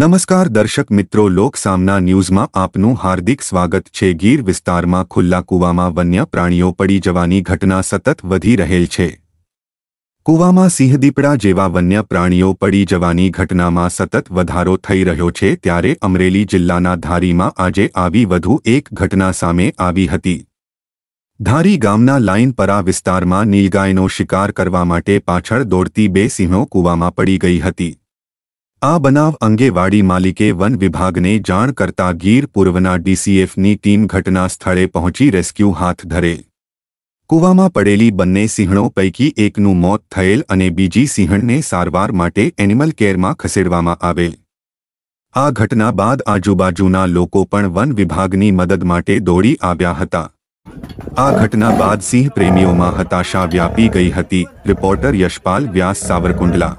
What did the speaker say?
નમસ્કાર દર્શક મિત્રો લોક સામના ન્યૂઝમાં આપનું હાર્દિક સ્વાગત છે ગીર વિસ્તારમાં ખુલ્લા કૂવામાં વન્ય પ્રાણીઓ પડી જવાની ઘટના સતત વધી રહેલ છે કૂવામાં સિંહદીપડા જેવા વન્ય પ્રાણીઓ પડી જવાની ઘટનામાં સતત વધારો થઈ રહ્યો છે ત્યારે અમરેલી જિલ્લાના ધારીમાં આજે આવી વધુ એક ઘટના સામે આવી હતી ધારી ગામના લાઇનપરા વિસ્તારમાં નીલગાયનો શિકાર કરવા માટે પાછળ દોડતી બે સિંહો કૂવામાં પડી ગઈ હતી આ બનાવ અંગે વાડી માલિકે વન વિભાગને જાણ કરતા ગીર પૂર્વના ડીસીએફની ટીમ ઘટના સ્થળે પહોંચી રેસ્ક્યુ હાથ ધરે કૂવામાં પડેલી બંને સિંહણો પૈકી એકનું મોત થયેલ અને બીજી સિંહણને સારવાર માટે એનિમલ કેરમાં ખસેડવામાં આવેલ આ ઘટના બાદ આજુબાજુના લોકો પણ વન વિભાગની મદદ માટે દોડી આવ્યા હતા આ ઘટના બાદ સિંહ પ્રેમીઓમાં હતાશા વ્યાપી ગઈ હતી રિપોર્ટર યશપાલ વ્યાસ સાવરકુંડલા